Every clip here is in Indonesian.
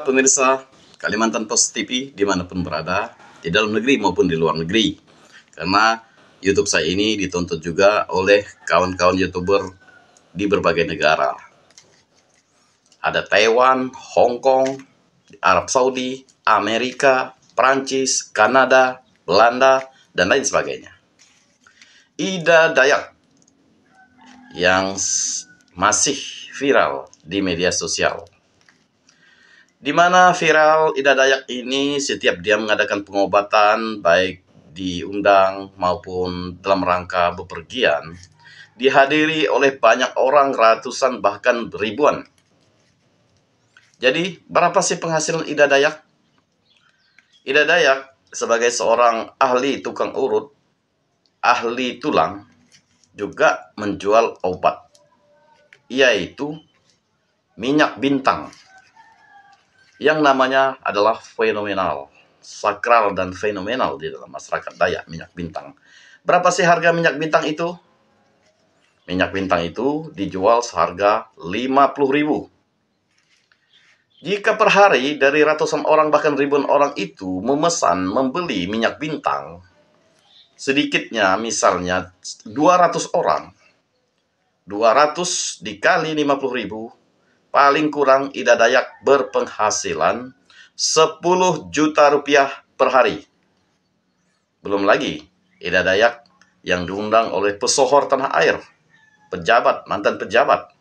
pemirsa Kalimantan Post TV dimanapun berada, di dalam negeri maupun di luar negeri. Karena YouTube saya ini ditonton juga oleh kawan-kawan YouTuber di berbagai negara. Ada Taiwan, Hong Kong, Arab Saudi, Amerika, Prancis, Kanada, Belanda, dan lain sebagainya. Ida Dayak yang masih viral di media sosial di mana viral Ida Dayak ini setiap dia mengadakan pengobatan baik diundang maupun dalam rangka bepergian dihadiri oleh banyak orang ratusan bahkan ribuan. Jadi berapa sih penghasilan Ida Dayak? Ida Dayak sebagai seorang ahli tukang urut, ahli tulang, juga menjual obat, yaitu minyak bintang yang namanya adalah fenomenal, sakral dan fenomenal di dalam masyarakat Dayak minyak bintang. Berapa sih harga minyak bintang itu? Minyak bintang itu dijual seharga 50.000. Jika per hari dari ratusan orang bahkan ribuan orang itu memesan membeli minyak bintang, sedikitnya misalnya 200 orang, 200 dikali 50000 ribu paling kurang ida dayak berpenghasilan 10 juta rupiah per hari. Belum lagi ida dayak yang diundang oleh pesohor tanah air, pejabat, mantan pejabat.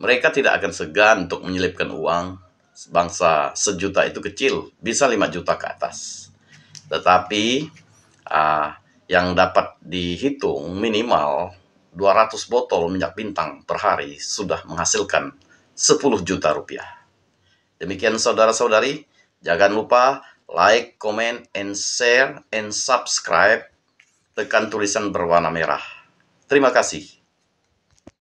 Mereka tidak akan segan untuk menyelipkan uang bangsa sejuta itu kecil, bisa lima juta ke atas. Tetapi uh, yang dapat dihitung minimal 200 botol minyak bintang per hari sudah menghasilkan 10 juta rupiah. Demikian saudara-saudari, jangan lupa like, comment, and share, and subscribe. Tekan tulisan berwarna merah. Terima kasih.